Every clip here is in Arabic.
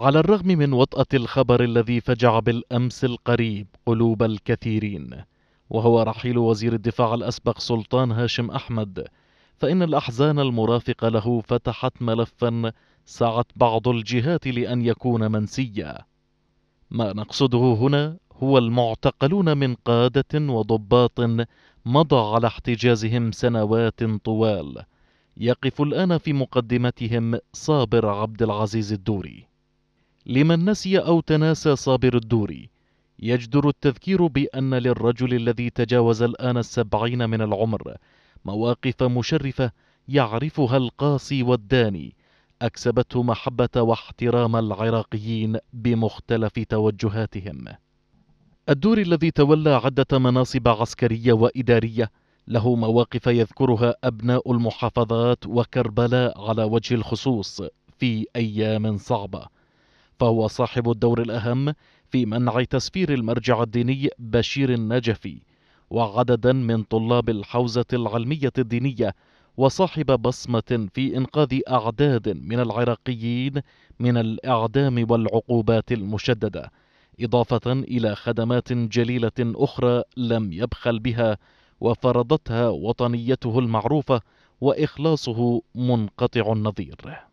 على الرغم من وطأة الخبر الذي فجع بالأمس القريب قلوب الكثيرين وهو رحيل وزير الدفاع الأسبق سلطان هاشم أحمد فإن الأحزان المرافقة له فتحت ملفا سعت بعض الجهات لأن يكون منسيا ما نقصده هنا هو المعتقلون من قادة وضباط مضى على احتجازهم سنوات طوال يقف الآن في مقدمتهم صابر عبد العزيز الدوري لمن نسي أو تناسى صابر الدوري يجدر التذكير بأن للرجل الذي تجاوز الآن السبعين من العمر مواقف مشرفة يعرفها القاصي والداني أكسبته محبة واحترام العراقيين بمختلف توجهاتهم الدور الذي تولى عدة مناصب عسكرية وإدارية له مواقف يذكرها أبناء المحافظات وكربلاء على وجه الخصوص في أيام صعبة فهو صاحب الدور الأهم في منع تسفير المرجع الديني بشير النجفي وعددا من طلاب الحوزة العلمية الدينية وصاحب بصمة في إنقاذ أعداد من العراقيين من الإعدام والعقوبات المشددة إضافة إلى خدمات جليلة أخرى لم يبخل بها وفرضتها وطنيته المعروفة وإخلاصه منقطع النظير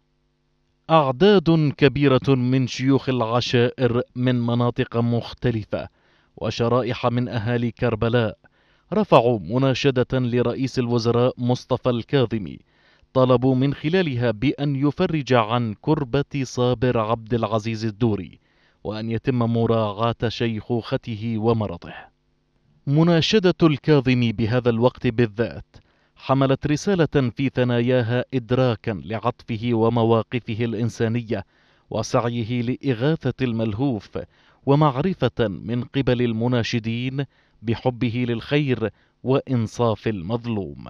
أعداد كبيرة من شيوخ العشائر من مناطق مختلفة وشرائح من أهالي كربلاء رفعوا مناشدة لرئيس الوزراء مصطفى الكاظمي طلبوا من خلالها بأن يفرج عن كربة صابر عبد العزيز الدوري وأن يتم مراعاة شيخوخته ومرضه مناشدة الكاظمي بهذا الوقت بالذات حملت رسالة في ثناياها إدراكا لعطفه ومواقفه الإنسانية وسعيه لإغاثة الملهوف ومعرفة من قبل المناشدين بحبه للخير وإنصاف المظلوم